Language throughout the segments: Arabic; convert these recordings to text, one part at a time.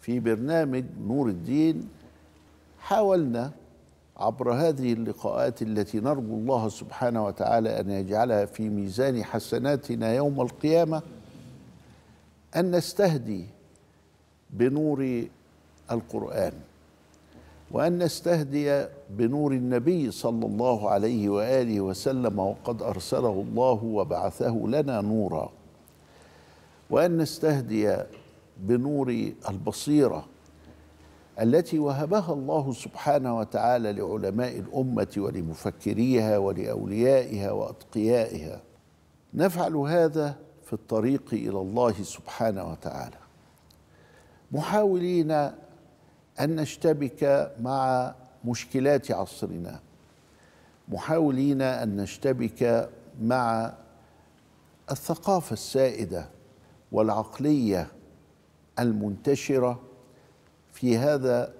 في برنامج نور الدين حاولنا عبر هذه اللقاءات التي نرجو الله سبحانه وتعالى ان يجعلها في ميزان حسناتنا يوم القيامه ان نستهدي بنور القران وان نستهدي بنور النبي صلى الله عليه واله وسلم وقد ارسله الله وبعثه لنا نورا وان نستهدي بنور البصيره التي وهبها الله سبحانه وتعالى لعلماء الامه ولمفكريها ولاوليائها واتقيائها نفعل هذا في الطريق الى الله سبحانه وتعالى محاولين ان نشتبك مع مشكلات عصرنا محاولين ان نشتبك مع الثقافه السائده والعقليه المنتشره في هذا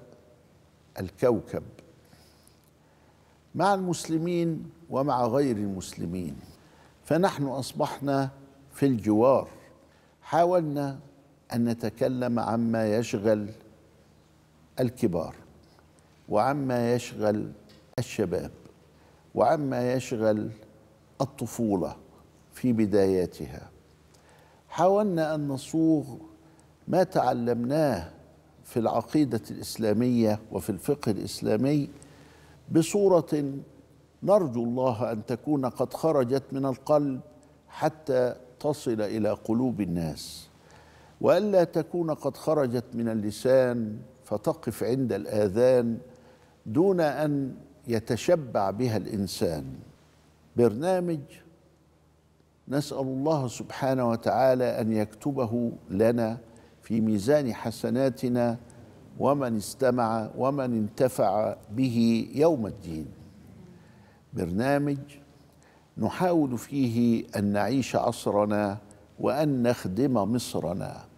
الكوكب مع المسلمين ومع غير المسلمين فنحن اصبحنا في الجوار حاولنا ان نتكلم عما يشغل الكبار وعما يشغل الشباب وعما يشغل الطفوله في بداياتها حاولنا ان نصوغ ما تعلمناه في العقيدة الإسلامية وفي الفقه الإسلامي بصورة نرجو الله أن تكون قد خرجت من القلب حتى تصل إلى قلوب الناس وألا تكون قد خرجت من اللسان فتقف عند الآذان دون أن يتشبع بها الإنسان برنامج نسأل الله سبحانه وتعالى أن يكتبه لنا في ميزان حسناتنا ومن استمع ومن انتفع به يوم الدين برنامج نحاول فيه ان نعيش عصرنا وان نخدم مصرنا